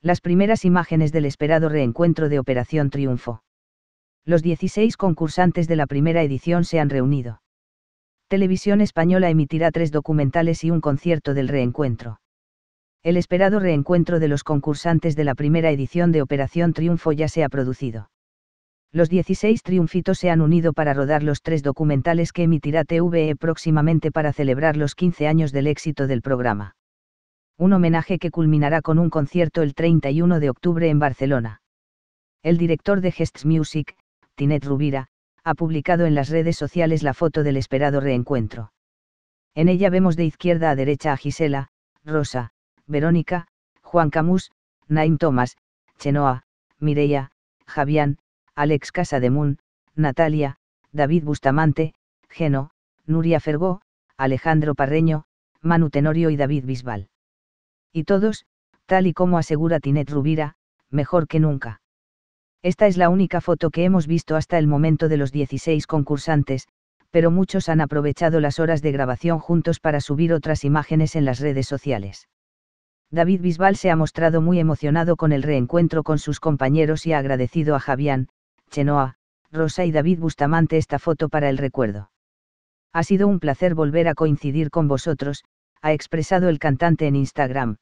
las primeras imágenes del esperado reencuentro de Operación Triunfo. Los 16 concursantes de la primera edición se han reunido. Televisión Española emitirá tres documentales y un concierto del reencuentro. El esperado reencuentro de los concursantes de la primera edición de Operación Triunfo ya se ha producido. Los 16 triunfitos se han unido para rodar los tres documentales que emitirá TVE próximamente para celebrar los 15 años del éxito del programa un homenaje que culminará con un concierto el 31 de octubre en Barcelona. El director de Gest Music, Tinet Rubira, ha publicado en las redes sociales la foto del esperado reencuentro. En ella vemos de izquierda a derecha a Gisela, Rosa, Verónica, Juan Camus, Naim Thomas, Chenoa, Mireia, Javián, Alex Casademun, Natalia, David Bustamante, Geno, Nuria Fergó, Alejandro Parreño, Manu Tenorio y David Bisbal. Y todos, tal y como asegura Tinet Rubira, mejor que nunca. Esta es la única foto que hemos visto hasta el momento de los 16 concursantes, pero muchos han aprovechado las horas de grabación juntos para subir otras imágenes en las redes sociales. David Bisbal se ha mostrado muy emocionado con el reencuentro con sus compañeros y ha agradecido a Javián, Chenoa, Rosa y David Bustamante esta foto para el recuerdo. Ha sido un placer volver a coincidir con vosotros, ha expresado el cantante en Instagram.